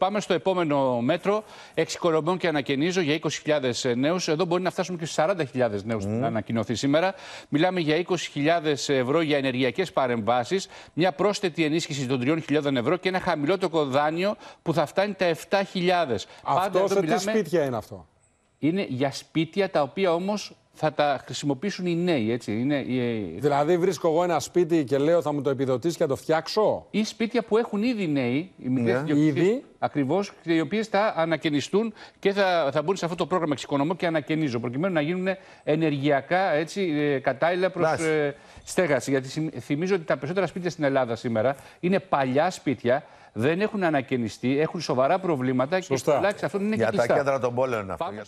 Πάμε στο επόμενο μέτρο. Εξοικονομώ και ανακαινίζω για 20.000 νέους. Εδώ μπορεί να φτάσουμε και στους 40.000 νέου mm. που θα ανακοινωθεί σήμερα. Μιλάμε για 20.000 ευρώ για ενεργειακές παρεμβάσεις, μια πρόσθετη ενίσχυση των 3.000 ευρώ και ένα χαμηλότερο δάνειο που θα φτάνει τα 7.000. Αυτό Πάντα σε τι σπίτια είναι αυτό είναι για σπίτια τα οποία όμως θα τα χρησιμοποιήσουν οι νέοι. Έτσι. Είναι, Δηλαδή, βρίσκω εγώ ένα σπίτι και λέω θα μου το επιδοτήσει και θα το φτιάξω. Ή σπίτια που έχουν ήδη νέοι, οι μητέρε ναι. yeah. Ήδη. Ακριβώς, οι οποίες θα ανακαινιστούν και θα, θα μπουν σε αυτό το πρόγραμμα Εξοικονομώ και Ανακαινίζω, προκειμένου να γίνουν ενεργειακά έτσι, ε, κατάλληλα προς ε, στέγαση. Γιατί θυμίζω ότι τα περισσότερα σπίτια στην Ελλάδα σήμερα είναι παλιά σπίτια δεν έχουν ανακαινιστεί, έχουν σοβαρά προβλήματα και τουλάχιστον αυτό είναι και Για τα κέντρα των πόλεων αυτό.